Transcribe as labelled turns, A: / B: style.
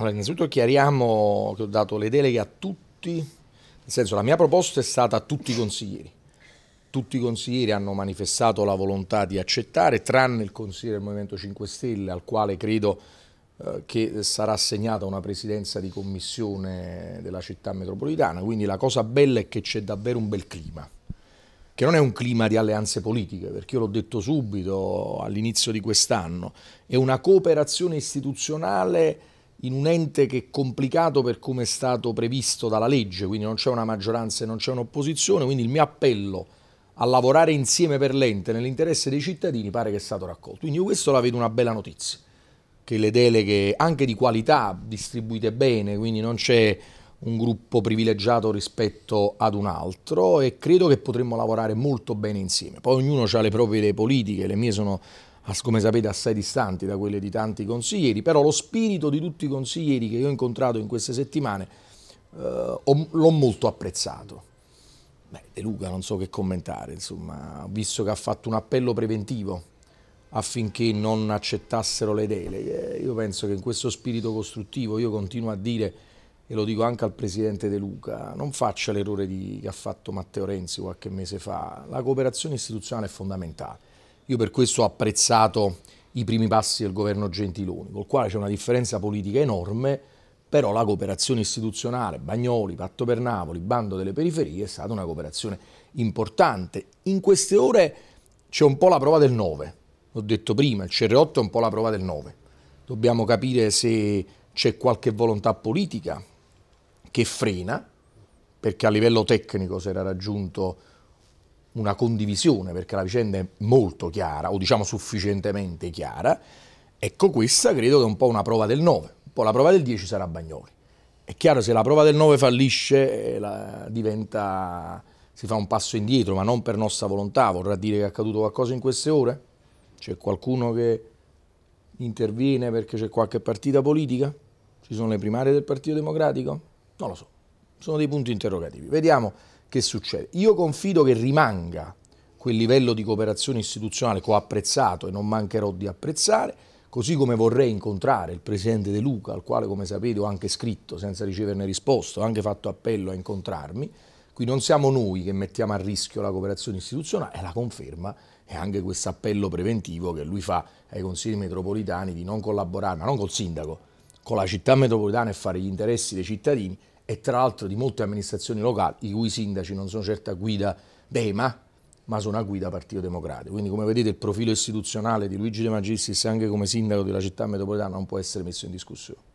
A: Allora, innanzitutto chiariamo che ho dato le deleghe a tutti, nel senso la mia proposta è stata a tutti i consiglieri. Tutti i consiglieri hanno manifestato la volontà di accettare, tranne il consigliere del Movimento 5 Stelle, al quale credo eh, che sarà assegnata una presidenza di commissione della città metropolitana. Quindi la cosa bella è che c'è davvero un bel clima che non è un clima di alleanze politiche, perché io l'ho detto subito all'inizio di quest'anno, è una cooperazione istituzionale in un ente che è complicato per come è stato previsto dalla legge, quindi non c'è una maggioranza e non c'è un'opposizione, quindi il mio appello a lavorare insieme per l'ente nell'interesse dei cittadini pare che sia stato raccolto. Quindi io questo la vedo una bella notizia, che le deleghe anche di qualità distribuite bene, quindi non c'è un gruppo privilegiato rispetto ad un altro e credo che potremmo lavorare molto bene insieme. Poi ognuno ha le proprie politiche, le mie sono come sapete assai distanti da quelle di tanti consiglieri, però lo spirito di tutti i consiglieri che io ho incontrato in queste settimane eh, l'ho molto apprezzato. Beh, De Luca non so che commentare, insomma, visto che ha fatto un appello preventivo affinché non accettassero le deleghe, eh, io penso che in questo spirito costruttivo io continuo a dire e lo dico anche al presidente De Luca, non faccia l'errore che ha fatto Matteo Renzi qualche mese fa, la cooperazione istituzionale è fondamentale io per questo ho apprezzato i primi passi del governo Gentiloni, col quale c'è una differenza politica enorme, però la cooperazione istituzionale, Bagnoli, Patto per Napoli, Bando delle Periferie, è stata una cooperazione importante. In queste ore c'è un po' la prova del 9, l'ho detto prima, il CR8 è un po' la prova del 9. Dobbiamo capire se c'è qualche volontà politica che frena, perché a livello tecnico si era raggiunto una condivisione, perché la vicenda è molto chiara, o diciamo sufficientemente chiara, ecco questa credo che è un po' una prova del 9, un po' la prova del 10 sarà Bagnoli. È chiaro se la prova del 9 fallisce eh, diventa, si fa un passo indietro, ma non per nostra volontà, vorrà dire che è accaduto qualcosa in queste ore? C'è qualcuno che interviene perché c'è qualche partita politica? Ci sono le primarie del Partito Democratico? Non lo so, sono dei punti interrogativi. Vediamo che succede? Io confido che rimanga quel livello di cooperazione istituzionale che ho apprezzato e non mancherò di apprezzare, così come vorrei incontrare il presidente De Luca, al quale come sapete ho anche scritto senza riceverne risposta, ho anche fatto appello a incontrarmi. Qui non siamo noi che mettiamo a rischio la cooperazione istituzionale e la conferma è anche questo appello preventivo che lui fa ai consigli metropolitani di non collaborare, ma non col sindaco, con la città metropolitana e fare gli interessi dei cittadini e tra l'altro di molte amministrazioni locali, i cui sindaci non sono certa guida d'EMA, ma sono a guida Partito Democratico. Quindi come vedete il profilo istituzionale di Luigi De Magistris anche come sindaco della città metropolitana non può essere messo in discussione.